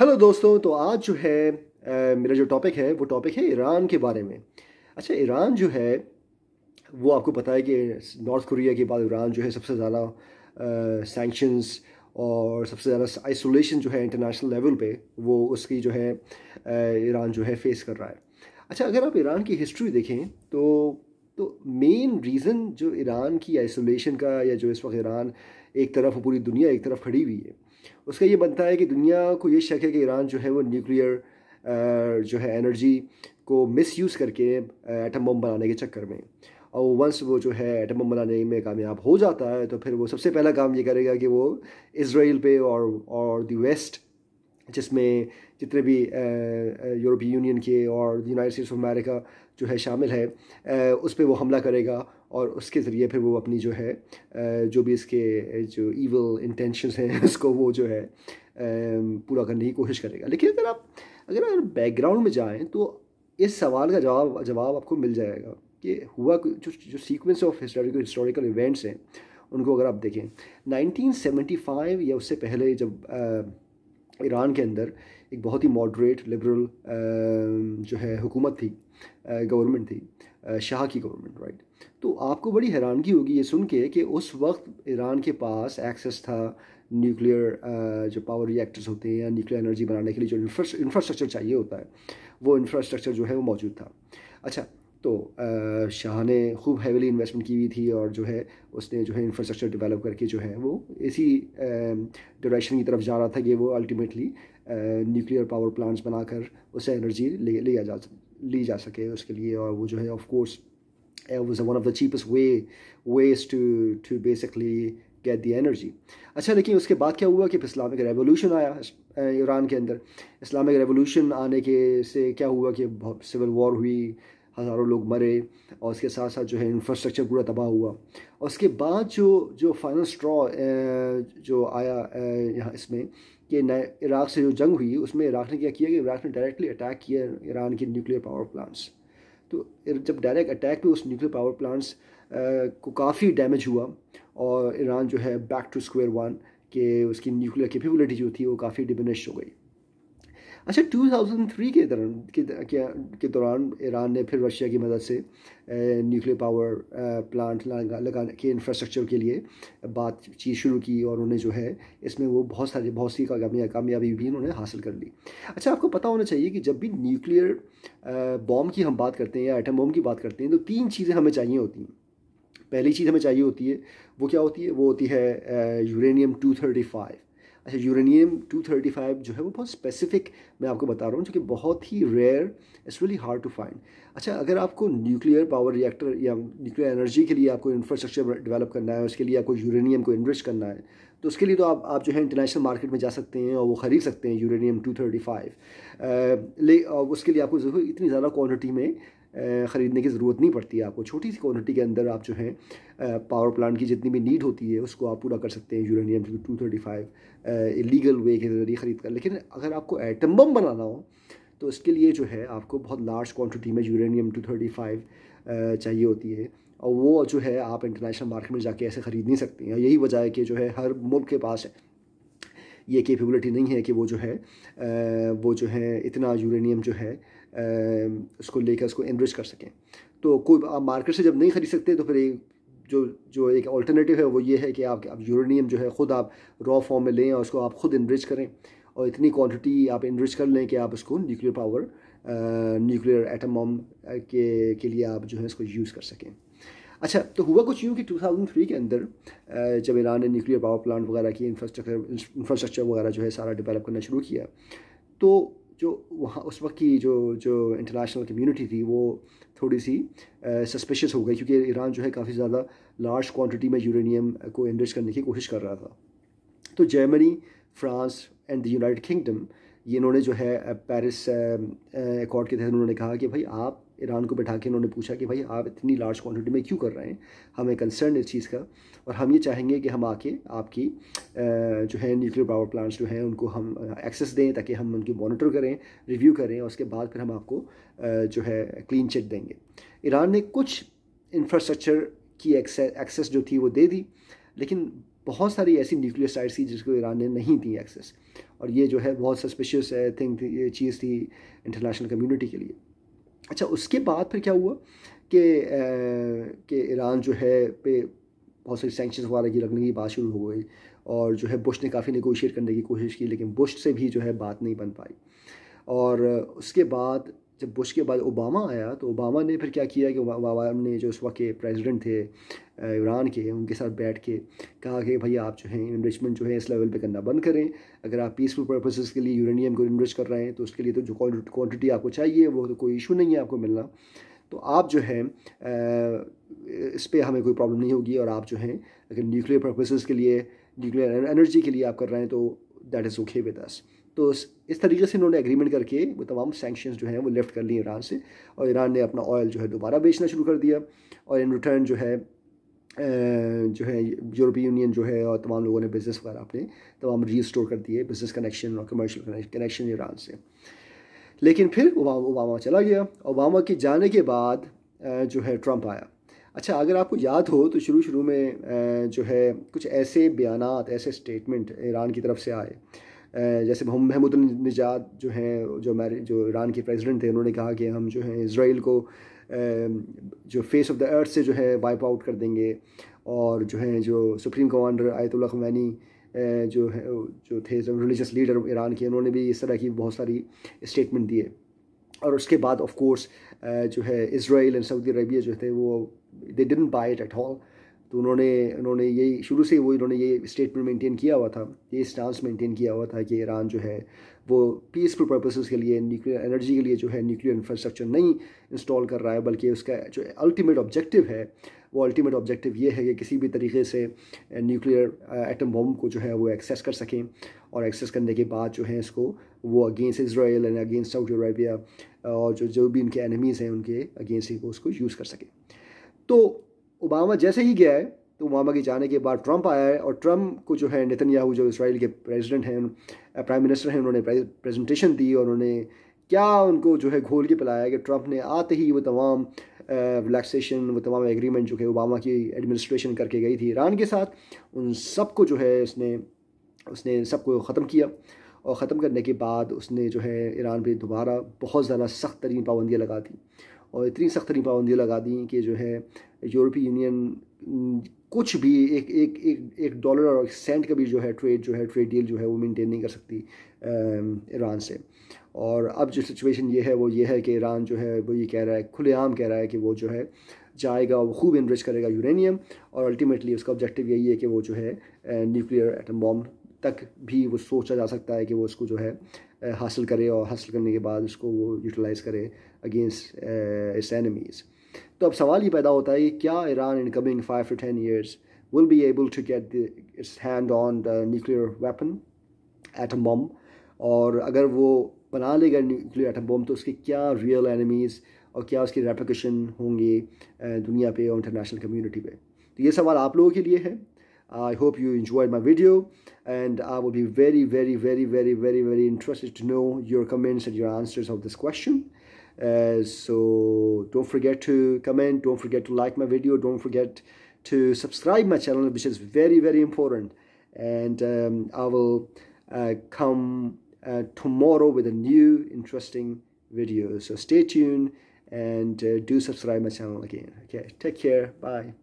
Hello दोस्तों तो आज जो है मेरा जो टॉपिक है वो टॉपिक है ईरान के बारे में अच्छा ईरान जो है वो आपको पता है कि नॉर्थ कोरिया के बाद ईरान जो है सबसे ज़्यादा सैंक्शंस और सबसे ज़्यादा आइसोलेशन जो है इंटरनेशनल लेवल पे वो उसकी जो है ईरान जो है फेस कर रहा है अच्छा अगर आप ईरान की हिस्ट्री देखें तो तो मेन रीज़न जो ईरान की आइसोलेशन का या जो इस वक्त ईरान एक तरफ पूरी दुनिया एक तरफ खड़ी हुई है उसका ये बनता है कि दुनिया को ये शक है कि ईरान जो है वो न्यूक्लियर जो है एनर्जी को मिसयूज़ करके एटम बम बनाने के चक्कर में और वंस वो जो है एटम बम बनाने में कामयाब हो जाता है तो फिर वो सबसे पहला काम ये करेगा कि वो इसराइल पे और और दी वेस्ट जिसमें जितने भी यूरोपीय यूनियन के और यूनाइटेड स्टेट्स ऑफ अमेरिका जो है शामिल है उस पर वो हमला करेगा और उसके ज़रिए फिर वो अपनी जो है जो भी इसके जो ईवल इंटेंशंस हैं उसको वो जो है पूरा करने की कोशिश करेगा लेकिन अगर आप अगर आप बैकग्राउंड में जाएँ तो इस सवाल का जवाब जवाब आपको मिल जाएगा कि हुआ जो जो sequence of historical historical events हैं उनको अगर आप देखें 1975 या उससे पहले जब ईरान के अंदर एक बहुत ही मॉडरेट लिबरल जो है हुकूमत थी गवर्नमेंट थी शाह की गवर्नमेंट राइट तो आपको बड़ी हैरानगी होगी ये सुन के कि उस वक्त ईरान के पास एक्सेस था न्यूक्लियर जो पावर रिएक्टर्स होते हैं या न्यूक्लियर एनर्जी बनाने के लिए जो इंफ्रास्ट्रक्चर चाहिए होता है वो इंफ्रास्ट्रक्चर जो है वो मौजूद था अच्छा तो शाह ने खूब हैवीली इन्वेस्टमेंट की हुई थी और जो है उसने जो है इंफ्रास्ट्रक्चर डेवलप करके जो है वो इसी डायरेक्शन की तरफ जा रहा था कि वो अल्टीमेटली न्यूक्लियर पावर प्लांट्स बनाकर उससे एनर्जी ले लिया जा ली जा सके उसके लिए और वो जो है of course was one of the cheapest way ways to to basically get the energy अच्छा देखिए उसके बाद क्या हुआ कि इस्लामिक रेवोल्यूशन आया ईरान के अंदर इस्लामिक रेवोल्यूशन आने के से क्या हुआ कि सिविल वॉर हुई हज़ारों लोग मरे और उसके साथ साथ जो है इंफ्रास्ट्रक्चर पूरा तबाह हुआ और उसके बाद जो जो फाइनल स्ट्रॉ जो आया यहाँ इसमें कि इराक़ से जो जंग हुई उसमें इराक़ ने क्या किया कि इराक़ ने डायरेक्टली अटैक किया ईरान के न्यूक्लियर पावर प्लांट्स तो जब डायरेक्ट अटैक में उस न्यूक्लियर पावर प्लांट्स को काफ़ी डैमेज हुआ और ईरान जो है बैक टू स्क्वायर वन के उसकी न्यूक्लियर कैपेबिलिटी जो थी वो काफ़ी डिमिनिश हो गई अच्छा 2003 के दौरान के, के दौरान ईरान ने फिर रशिया की मदद से न्यूक्लियर पावर प्लांट लगा लगाने के इंफ्रास्ट्रक्चर के लिए बातचीत शुरू की और उन्हें जो है इसमें वो बहुत सारी बहुत सी कामयाबी भी उन्होंने हासिल कर ली अच्छा आपको पता होना चाहिए कि जब भी न्यूक्लियर बॉम्ब की हम बात करते हैं या एटम बॉम्ब की बात करते हैं तो तीन चीज़ें हमें चाहिए होती हैं पहली चीज़ हमें चाहिए होती है वो क्या होती है वो होती है यूरेनियम टू थर्टी फाइव अच्छा यूरेनियम 235 जो है वो बहुत स्पेसिफिक मैं आपको बता रहा हूँ जो कि बहुत ही rare it's really hard to find अच्छा अगर आपको न्यूक्लियर पावर रिएक्टर या न्यूक्लियर एनर्जी के लिए आपको इंफ्रास्ट्रक्चर डेवलप करना है उसके लिए आपको यूरेनियम को इन्वेस्ट करना है तो उसके लिए तो आप आप जो है इंटरनेशनल मार्केट में जा सकते हैं और वो ख़रीद सकते हैं यूरेनियम फाइव ले उसके लिए आपको जरूर इतनी ज़्यादा क्वांटिटी में ख़रीदने की ज़रूरत नहीं पड़ती है आपको छोटी सी क्वान्टिटी के अंदर आप जो है पावर प्लांट की जितनी भी नीड होती है उसको आप पूरा कर सकते हैं uranium two thirty five legal way के ज़रिए ख़रीद कर लेकिन अगर आपको एटम बम बनाना हो तो इसके लिए जो है आपको बहुत लार्ज क्वान्टिटी में यूरेनियम टू थर्टी फाइव चाहिए होती है और वो जो है आप इंटरनेशनल मार्केट में जाके ऐसे ख़रीद नहीं सकते हैं यही वजह है कि जो है हर मुल्क के पास ये कैपेबिलिटी नहीं है कि वो जो है वो जो है इतना यूरेनियम जो है उसको लेकर उसको एनरिच कर सकें तो कोई आप मार्केट से जब नहीं ख़रीद सकते तो फिर एक जो जो एक अल्टरनेटिव है वो ये है कि आप आप यूरेनियम जो है ख़ुद आप रॉ फॉर्म में लें और उसको आप ख़ुद इनरिच करें और इतनी क्वांटिटी आप इनरिच कर लें कि आप उसको nuclear power nuclear atom bomb के के लिए आप जो है इसको यूज़ कर सकें अच्छा तो हुआ कुछ यूँ कि 2003 के अंदर जब ईरान ने न्यूक्लियर पावर प्लांट वगैरह की इंफ्रास्ट्रक्चर इंफ्रास्ट्रक्चर वगैरह जो है सारा डेवलप करना शुरू किया तो जो वहाँ उस वक्त की जो जो इंटरनेशनल कम्युनिटी थी वो थोड़ी सी सस्पेशियस हो गई क्योंकि ईरान जो है काफ़ी ज़्यादा लार्ज क्वान्टिटी में यूरेनियम को इन्वेस्ट करने की कोशिश कर रहा था तो Germany France and the United Kingdom ये इन्होंने जो है पेरिस अकॉर्ड के तहत उन्होंने कहा कि भाई आप ईरान को बैठा के इन्होंने पूछा कि भाई आप इतनी लार्ज क्वांटिटी में क्यों कर रहे हैं हमें कंसर्न इस चीज़ का और हम ये चाहेंगे कि हम आके आपकी जो है न्यूक्लियर पावर प्लांट्स जो हैं उनको हम एक्सेस दें ताकि हम उनकी मॉनिटर करें रिव्यू करें और उसके बाद फिर हम आपको जो है क्लीन चिट देंगे ईरान ने कुछ इंफ्रास्ट्रक्चर की एक्सेस जो थी वो दे दी लेकिन बहुत सारी ऐसी न्यूक्लियर साइट्स थी जिसको ईरान ने नहीं दी एक्सेस और ये जो है बहुत सस्पिशियस थिंग थी चीज़ थी इंटरनेशनल कम्युनिटी के लिए अच्छा उसके बाद फिर क्या हुआ कि कि ईरान जो है पे बहुत सारी सेंक्शन वगैरह की लगने की बात शुरू हो गई और जो है बुश ने काफ़ी निगोशिएट करने की कोशिश की लेकिन बुश से भी जो है बात नहीं बन पाई और उसके बाद जब बुश के बाद ओबामा आया तो ओबामा ने फिर क्या किया कि ओबामा ने जो उस वक्त के प्रेसिडेंट थे इमरान के हैं उनके साथ बैठ के कहा कि भैया आप जो हैं इन्वेस्टमेंट जो है इस लेवल पे करना बंद करें अगर आप पीसफुल पर्पसेस के लिए यूरेनियम को इन्वेस्ट कर रहे हैं तो उसके लिए तो जो क्वांटिटी आपको चाहिए वो तो कोई इशू नहीं है आपको मिलना तो आप जो है इस पर हमें कोई प्रॉब्लम नहीं होगी और आप जो है अगर न्यूक्लियर पर्पसेस के लिए न्यूक्लियर एनर्जी के लिए आप कर रहे हैं तो that is okay with us तो इस तरीके से इन्होंने एग्रीमेंट करके वो तमाम सैंक्शन जो हैं वो लिफ्ट कर लिए ईरान से और ईरान ने अपना ऑयल जो है दोबारा बेचना शुरू कर दिया और इन रिटर्न जो है जो है यूरोपीय यूनियन जो है और तमाम लोगों ने बिज़नेस वगैरह अपने तमाम रीस्टोर कर दिए बिज़नेस कनेक्शन और कमर्शियल कनेक्शन ईरान से लेकिन फिर ओबामा चला गया ओबामा के जाने के बाद जो है ट्रंप आया अच्छा अगर आपको याद हो तो शुरू शुरू में जो है कुछ ऐसे बयान ऐसे स्टेटमेंट ईरान की तरफ से आए जैसे महमूद निजात जो हैं जो मेरे जो ईरान के प्रेसिडेंट थे उन्होंने कहा कि हम जो है इसराइल को जो फेस ऑफ द अर्थ से जो है वाइप आउट कर देंगे और जो है जो सुप्रीम कमांडर आयतुल्ला खमैनी जो है जो थे रिलीजियस लीडर ईरान के उन्होंने भी इस तरह की बहुत सारी स्टेटमेंट दिए और उसके बाद ऑफ कोर्स जो है इसराइल एंड सऊदी अरबिया जो थे वो they didn't buy it at all तो उन्होंने उन्होंने यही शुरू से वो इन्होंने ये स्टेटमेंट मेंटेन किया हुआ था ये स्टांस मेंटेन किया हुआ था कि ईरान जो है वो पीसफुल पर्पसेस के लिए न्यूक्लियर एनर्जी के लिए जो है न्यूक्लियर इंफ्रास्ट्रक्चर नहीं इंस्टॉल कर रहा है बल्कि उसका जो अल्टीमेट ऑब्जेक्टिव है वो अल्टीमेट ऑब्जेक्टिव ये है कि किसी भी तरीके से न्यूक्लियर एटम बॉम्ब को जो है वो एक्सेस कर सकें और एक्सेस करने के बाद जो है इसको वो against Israel and against Saudi Arabia और जो जो भी इनके एनिमीज़ हैं उनके अगेंस्ट ही वो उसको यूज़ कर सकें तो ओबामा जैसे ही गया है तो ओबामा के जाने के बाद ट्रंप आया है और ट्रंप को जो है नितन्याहू जो इसराइल के प्रेसिडेंट हैं प्राइम मिनिस्टर हैं उन्होंने प्रेजेंटेशन दी और उन्होंने क्या उनको जो है घोल के पिलाया कि ट्रंप ने आते ही वो तमाम रिलैक्सेशन वो तमाम एग्रीमेंट जो है ओबामा की एडमिनिस्ट्रेशन करके गई थी ईरान के साथ उन सबको जो है उसने उसने सबको ख़त्म किया और ख़त्म करने के बाद उसने जो है ईरान पर दोबारा बहुत ज़्यादा सख्त तरीन पाबंदियाँ लगा दी और इतनी सख्त पाबंदियाँ लगा दी कि जो है यूरोपीय यूनियन कुछ भी एक एक एक एक डॉलर और एक सेंट का भी जो है ट्रेड जो है ट्रेड डील जो है वो मेंटेन नहीं कर सकती ईरान से और अब जो सिचुएशन ये है वो ये है कि ईरान जो है वो ये कह रहा है खुलेआम कह रहा है कि वो जो है जाएगा वो खूब इनरिच करेगा यूरेनियम और अल्टीमेटली उसका ऑब्जेक्टिव यही है कि वो जो है न्यूक्लियर एटम बॉम्ब तक भी वो सोचा जा सकता है कि वो उसको जो है हासिल करे और हासिल करने के बाद उसको वो यूटिलाइज़ करे अगेंस्ट इस एनिमीज़ तो अब सवाल ये पैदा होता है कि क्या Iran in coming five to ten years will be able to get its hand on the nuclear weapon atom bomb और अगर वो बना लेगा न्यूक्लियर एटम बम तो उसके क्या रियल एनिमीज़ और क्या उसकी रेपिकेशन होंगी दुनिया पे और इंटरनेशनल कम्युनिटी पे तो ये सवाल आप लोगों के लिए है I hope you enjoyed my video and I will be very, very, very, very, very, very interested to know your comments and your answers of this question. Uh, so don't forget to comment, don't forget to like my video, don't forget to subscribe my channel which is very, very important. And um, I will uh, come uh, tomorrow with a new interesting video. So stay tuned and uh, do subscribe my channel again. Okay, take care. Bye.